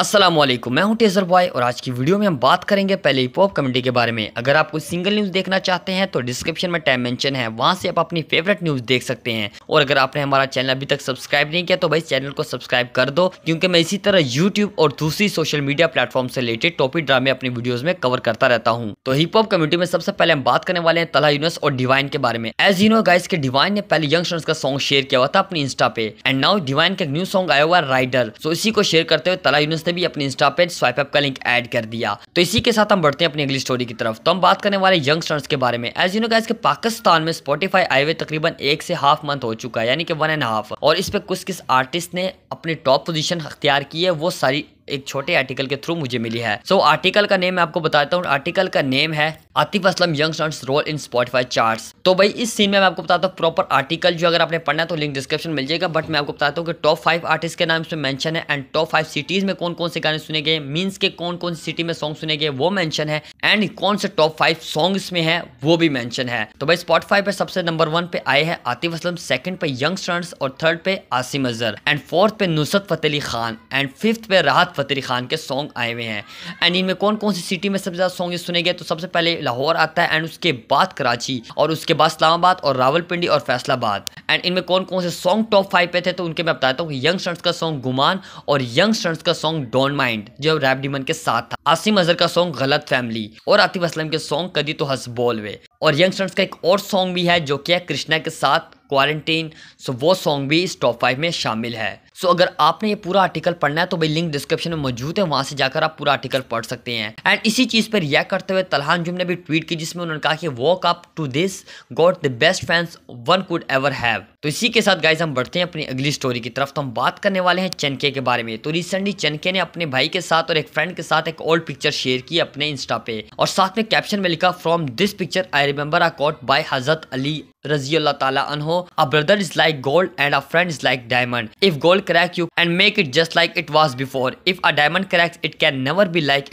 असलम मैं हूं taser boy और आज की वीडियो में हम बात करेंगे पहले हिप हॉप कम्युनिटी के बारे में अगर आप कोई सिंगल न्यूज़ देखना चाहते हैं तो डिस्क्रिप्शन में टाइम मेंशन है वहां से आप अपनी फेवरेट न्यूज़ देख सकते हैं और अगर आपने हमारा चैनल अभी तक सब्सक्राइब नहीं किया तो भाई चैनल को सब्सक्राइब कर दो क्योंकि मैं इसी तरह यूट्यूब और दूसरी सोशल मीडिया प्लेटफॉर्म से रिलेटेड टॉपिक ड्रामे अपनी वीडियोज में कवर करता रहता हूँ तो हिप हॉप कम्युनिटी में सबसे पहले हम बात करने वाले हैं तला यूनस और डिवाइन के बारे में एज यू नो गाइस के डिवाइन ने पहले यंग का सॉन्ग शेयर किया हुआ था अपने इंस्टा पे एंड नाउ डिवाइन का न्यू सॉन्ग आया हुआ राइडर सो इसी को शेयर करते हुए तला यूनस से भी अपने इंस्टा पेज स्वाइप अप का लिंक ऐड कर दिया तो इसी के साथ हम बढ़ते हैं अपनी अगली स्टोरी की तरफ तो हम बात करने वाले यंगस्टर्स के बारे में एज यू नो गाइस के पाकिस्तान में स्पॉटिफाई आए हुए तकरीबन एक से हाफ मंथ हो चुका है यानी कि वन एंड हाफ और इस पर कुछ किस आर्टिस्ट ने अपनी टॉप पोजिशन अख्तियार की है वो सारी एक छोटे आर्टिकल के थ्रू मुझे मिली है सो so, आर्टिकल का नेम मैं आपको बताता हूँ आर्टिकल का नेम है Atif Aslam young songs role in Spotify charts तो भाई इस सीन में मैं आपको बताता हूँ प्रॉपर आर्टिकल जो अगर आपने पढ़ना है तो लिंक डिस्क्रिप्शन मिल जाएगा बट मैं आपको बताता हूँ कि टॉप फाइव आर्टिस्ट के नाम इसमें मैंशन है एंड टॉप फाइव सिटीज में कौन कौन से गाने सुने गए मीन्स के कौन कौन सी सिटी में सॉन्ग सुने गए वो मैंशन है एंड कौन से टॉप फाइव सॉन्ग इसमें है वो भी मैंशन है तो भाई स्पॉटिफाई पर सबसे नंबर वन पे आए हैं आतिफ असलम सेकंड पे यंग स्टर्स और थर्ड पे आसिम अजहर एंड फोर्थ पे नुसरत फतेह अली खान एंड फिफ्थ पे राहत फ़तेह अली खान के सॉन्ग आए हुए हैं एंड इनमें कौन कौन सी सिटी में सबसे ज़्यादा सॉन्ग सुने गए तो सबसे पहले लाहौर आता है एंड उसके बाद कराची और उसके बाद इस्लामाबाद और रावलपिंडी और फैसलाबाद एंड इनमें कौन कौन से सॉन्ग टॉप फाइव पे थे तो उनके मैं बताता हूँ यंग स्टंट्स का सॉन्ग गुमान और यंग स्टंट्स का सॉन्ग डोंट माइंड जो रैप डीमन के साथ था आसिम अजहर का सॉन्ग गलत फैमिली और आतिफ असलम के सॉन्ग कदी तो हस बोल वे और यंग स्टंट्स का एक और सॉन्ग भी है जो कि है कृष्णा के साथ क्वारंटीन सो वो सॉन्ग भी इस टॉप फाइव में शामिल है सो अगर आपने ये पूरा आर्टिकल पढ़ना है तो भाई लिंक डिस्क्रिप्शन में मौजूद है वहाँ से जाकर आप पूरा आर्टिकल पढ़ सकते हैं एंड इसी चीज़ पर रिएक्ट करते हुए तलहान जुम ने भी ट्वीट की जिसमें उन्होंने कहा कि walk up to this got the best fans one could ever have तो इसी के साथ गाइज हम बढ़ते हैं अपनी अगली स्टोरी की तरफ तो हम बात करने वाले हैं चनके के बारे में तो रिसेंटली चनके ने अपने भाई के साथ और एक फ्रेंड के साथ एक ओल्ड पिक्चर शेयर की अपने इंस्टा पे और साथ में कैप्शन में लिखा from this picture I remember a quote by Hazrat Ali रजी अल्लाह Ta'ala anhu, a brother is like gold and like friend is like diamond. If gold cracks it and make it just like it was before, if a diamond cracks it can never be like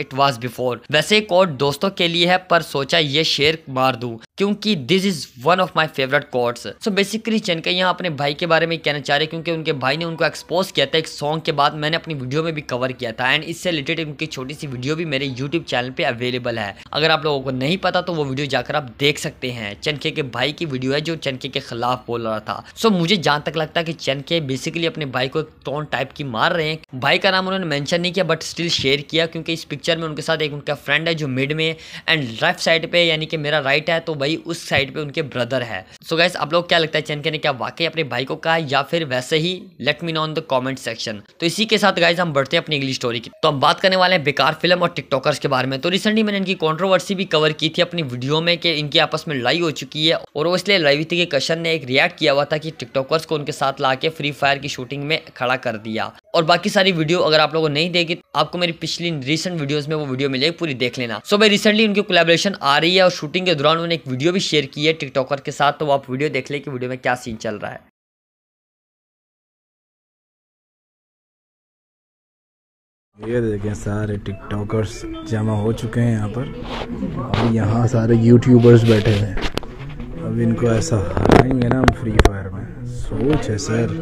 वैसे quote दोस्तों के लिए है पर सोचा ये शेर मार दू क्योंकि this is one of my favourite quotes so basically चनका यहाँ अपने भाई के बारे में कहना चाह रहे क्योंकि उनके भाई ने उनको एक्सपोज किया था एक सॉन्ग के बाद मैंने अपनी वीडियो में भी कवर किया था एंड इससे रिलेटेड उनकी छोटी सी वीडियो भी मेरे यूट्यूब चैनल पे अवेलेबल है अगर आप लोगों को नहीं पता तो वो वीडियो जाकर आप देख सकते हैं चनके के भाई की वीडियो है जो चनके के खिलाफ बोल रहा था सो मुझे जहाँ तक लगता है कि चनके बेसिकली अपने भाई को एक टोन टाइप की मार रहे हैं भाई का नाम उन्होंने मैंशन नहीं किया बट स्टिल शेयर किया क्योंकि इस पिक्चर में उनके साथ एक उनका फ्रेंड है जो मिड में एंड लेफ्ट साइड पे यानी कि मेरा राइट है तो भाई उस साइड पे उनके ब्रदर है सो so गैस आप लोग क्या लगता है चनके ने क्या वाकई अपने भाई को कहा या फिर वैसे ही let me know on the comment section तो इसी के साथ गाइज हम बढ़ते हैं अपनी अगली स्टोरी की तो हम बात करने वाले हैं बेकार फिल्म और टिकटॉकर्स के बारे में तो रिसेंटली मैंने इनकी कॉन्ट्रोवर्सी भी कवर की थी अपनी वीडियो में कि इनकी आपस में लड़ाई हो चुकी है और वो इसलिए हुई थी कि कशन ने एक रिएक्ट किया हुआ था कि टिकटॉकर्स को उनके साथ ला के फ्री फायर की शूटिंग में खड़ा कर दिया और बाकी सारी वीडियो अगर आप लोगों नहीं देगी तो आपको मेरी पिछली रिसेंट वीडियोस में वो वीडियो मिलेगी पूरी देख लेना सो so, भाई रिसेंटली उनकी कोलेबोरेशन आ रही है और शूटिंग के दौरान उन्होंने एक वीडियो भी शेयर की है टिकटॉकर के साथ तो आप वीडियो देख ले कि वीडियो में क्या सीन चल रहा है ये देखें सारे टिकटॉकर्स जमा हो चुके हैं यहाँ पर और यहाँ सारे यूट्यूबर्स बैठे हैं अब इनको ऐसा हराएंगे ना हम फ्री फायर सोच है सर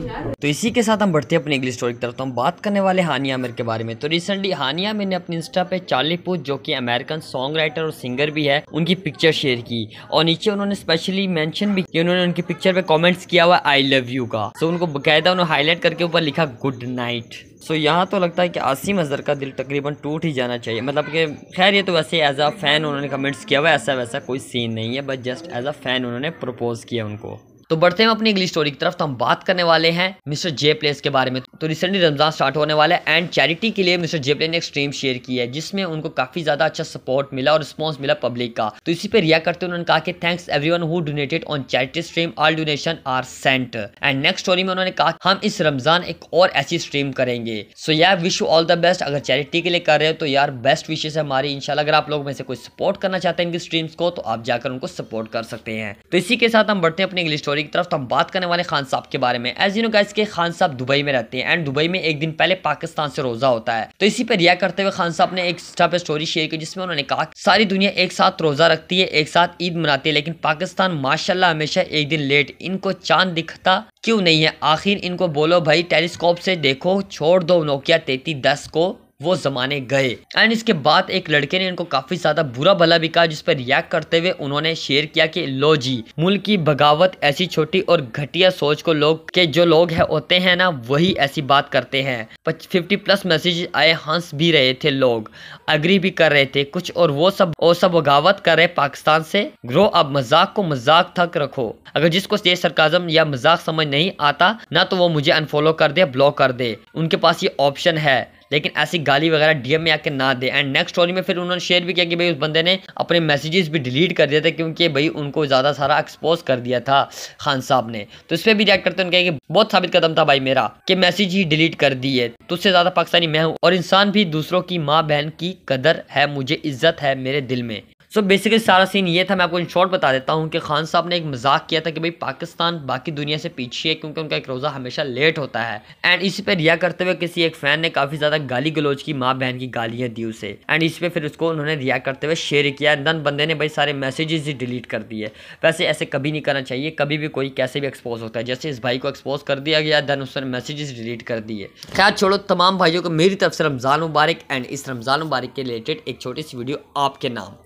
तो इसी के साथ हम बढ़ते हैं अपनी अगली स्टोरी की तरफ तो हम बात करने वाले हानिया आमिर के बारे में तो रिसेंटली हानिया आमिर ने अपने इंस्टा पे चार्ली पुत जो कि अमेरिकन सॉन्ग राइटर और सिंगर भी है उनकी पिक्चर शेयर की और नीचे उन्होंने स्पेशली मेंशन भी किया उन्होंने उनकी पिक्चर पे कॉमेंट्स किया हुआ आई लव यू का सो उनको बकायदा उन्होंने हाईलाइट करके ऊपर लिखा गुड नाइट सो so, यहाँ तो लगता है कि आसिम अजहर का दिल तकरीबन टूट ही जाना चाहिए मतलब कि खैर ये तो वैसे एज अ फ़ैन उन्होंने कमेंट्स किया हुआ ऐसा वैसा कोई सीन नहीं है but just as a fan उन्होंने प्रपोज़ किया उनको तो बढ़ते हैं अपनी अगली स्टोरी की तरफ तो हम बात करने वाले हैं मिस्टर जे प्लेस के बारे में तो रिसेंटली रमजान स्टार्ट होने वाला है एंड चैरिटी के लिए मिस्टर जे प्ले ने एक स्ट्रीम शेयर की है जिसमें उनको काफी ज्यादा अच्छा सपोर्ट मिला और रिस्पॉन्स मिला पब्लिक का तो इसी पर रिया करते उन्होंने कहा कि thanks everyone donated on charity stream all donation are sent and next story में उन्होंने कहा हम इस रमजान एक और ऐसी स्ट्रीम करेंगे सो या विश ऑल द बेस्ट अगर चैरिटी के लिए कर रहे हो तो यार बेस्ट विशेष है हमारी इनशाला अगर आप लोग में से कोई सपोर्ट करना चाहते हैं इनकी स्ट्रीम्स को तो आप जाकर उनको सपोर्ट कर सकते हैं तो इसी के साथ हम बढ़ते हैं अपनी इंग्लिश स्टोरी स्टोरी की तरफ तो हम बात करने वाले खान साहब के बारे में एज यू नो गाइस के खान साहब दुबई में रहते हैं एंड दुबई में एक दिन पहले पाकिस्तान से रोजा होता है तो इसी पर रिया करते हुए खान साहब ने एक इंस्टा अच्छा पे स्टोरी शेयर की जिसमें उन्होंने कहा सारी दुनिया एक साथ रोजा रखती है एक साथ ईद मनाती है लेकिन पाकिस्तान माशाला हमेशा एक दिन लेट इनको चांद दिखता क्यों नहीं है आखिर इनको बोलो भाई टेलीस्कोप से देखो छोड़ दो नोकिया तेती दस को वो ज़माने गए एंड इसके बाद एक लड़के ने इनको काफ़ी ज़्यादा बुरा भला भी कहा जिस पर रिएक्ट करते हुए उन्होंने शेयर किया कि लो जी मुल्क की बगावत ऐसी छोटी और घटिया सोच को लोग के जो लोग है होते हैं ना वही ऐसी बात करते हैं फिफ्टी प्लस मैसेज आए हंस भी रहे थे लोग अग्री भी कर रहे थे कुछ और वो सब वो सब बगावत कर रहे पाकिस्तान से ग्रो अब मजाक को मजाक तक रखो अगर जिसको ये सरकाजम या मजाक समझ नहीं आता ना तो वो मुझे अनफॉलो कर दे ब्लॉक कर दे उनके पास ये ऑप्शन है लेकिन ऐसी गाली वगैरह डीएम में आके ना दे एंड नेक्स्ट स्टोरी में फिर उन्होंने शेयर भी किया कि भाई उस बंदे ने अपने मैसेजेस भी डिलीट कर दिए थे क्योंकि भाई उनको ज़्यादा सारा एक्सपोज कर दिया था खान साहब ने तो इस पर भी रिएक्ट करते उनके कि बहुत साबित कदम था भाई मेरा कि मैसेज ही डिलीट कर दिए तो उससे ज़्यादा पाकिस्तानी मैं हूँ और इंसान भी दूसरों की माँ बहन की कदर है मुझे इज्जत है मेरे दिल में सो so बेसिकली सारा सीन ये था मैं आपको इन शॉर्ट बता देता हूँ कि खान साहब ने एक मजाक किया था कि भाई पाकिस्तान बाकी दुनिया से पीछे है क्योंकि उनका एक रोज़ा हमेशा लेट होता है एंड इसी पे रिया करते हुए किसी एक फ़ैन ने काफ़ी ज़्यादा गाली गलोच की माँ बहन की गालियाँ दी उसे एंड इस पर फिर उसको उन्होंने रिया करते हुए शेयर किया एंड दन बंदे ने भाई सारे मैसेजेस ही डिलीट कर दिए वैसे ऐसे कभी नहीं करना चाहिए कभी भी कोई कैसे भी एक्सपोज होता है जैसे इस भाई को एक्सपोज कर दिया गया दैन उसने मैसेजेस डिलीट कर दिए खैर छोड़ो तमाम भाइयों को मेरी तरफ से रमज़ान मुबारक एंड इस रमज़ान मुबारक के रिलेटेड एक छोटी सी वीडियो आपके नाम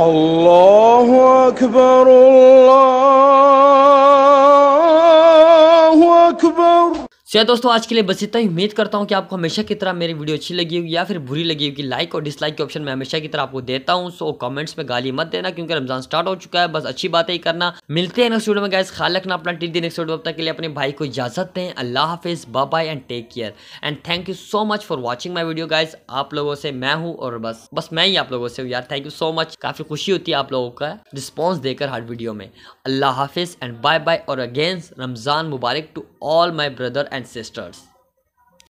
الله أكبر الله चलिए दोस्तों आज के लिए बस इतना ही उम्मीद करता हूँ कि आपको हमेशा की तरह मेरी वीडियो अच्छी लगी होगी या फिर बुरी लगी होगी लाइक और डिसलाइक के ऑप्शन मैं हमेशा की तरह आपको देता हूँ सो कमेंट्स में गाली मत देना क्योंकि रमजान स्टार्ट हो चुका है बस अच्छी बात ही करना मिलते हैं नेक्स्ट वीडियो में गैस ख्याल रखना अपना टी नेक्स्ट वीडियो तक के लिए अपने भाई को इजाजत दें अल्लाह हाफिज़ bye and take care and thank you so much for watching my video guys आप लोगों से मैं हूँ और बस बस मैं ही आप लोगों से हूँ यार थैंक यू सो मच काफ़ी खुशी होती है आप लोगों का रिस्पॉन्स देकर हर वीडियो में अल्लाह हाफिज़ एंड बाय बाय और अगेंस्ट रमज़ान मुबारक to all my brother and sisters.